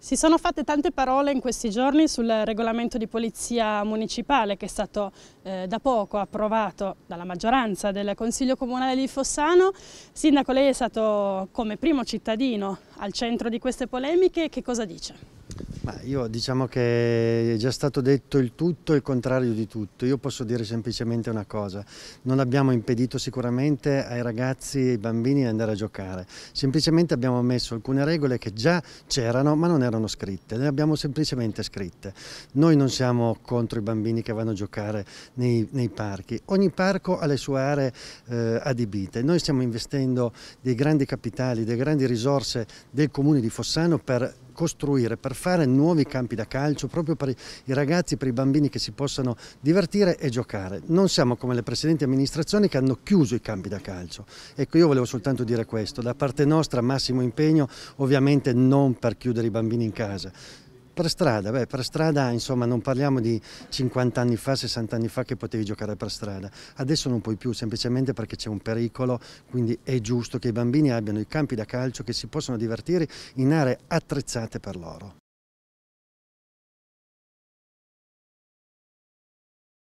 Si sono fatte tante parole in questi giorni sul regolamento di polizia municipale che è stato eh, da poco approvato dalla maggioranza del Consiglio Comunale di Fossano. Sindaco, lei è stato come primo cittadino al centro di queste polemiche, che cosa dice? Ma io diciamo che è già stato detto il tutto e il contrario di tutto. Io posso dire semplicemente una cosa. Non abbiamo impedito sicuramente ai ragazzi e ai bambini di andare a giocare. Semplicemente abbiamo messo alcune regole che già c'erano ma non erano scritte. Le abbiamo semplicemente scritte. Noi non siamo contro i bambini che vanno a giocare nei, nei parchi. Ogni parco ha le sue aree eh, adibite. Noi stiamo investendo dei grandi capitali, delle grandi risorse del comune di Fossano per costruire, per fare nuovi campi da calcio proprio per i ragazzi, per i bambini che si possano divertire e giocare. Non siamo come le precedenti amministrazioni che hanno chiuso i campi da calcio. Ecco, io volevo soltanto dire questo, da parte nostra massimo impegno, ovviamente non per chiudere i bambini in casa, per strada, beh, per strada insomma non parliamo di 50 anni fa, 60 anni fa che potevi giocare per strada, adesso non puoi più semplicemente perché c'è un pericolo, quindi è giusto che i bambini abbiano i campi da calcio che si possano divertire in aree attrezzate per loro.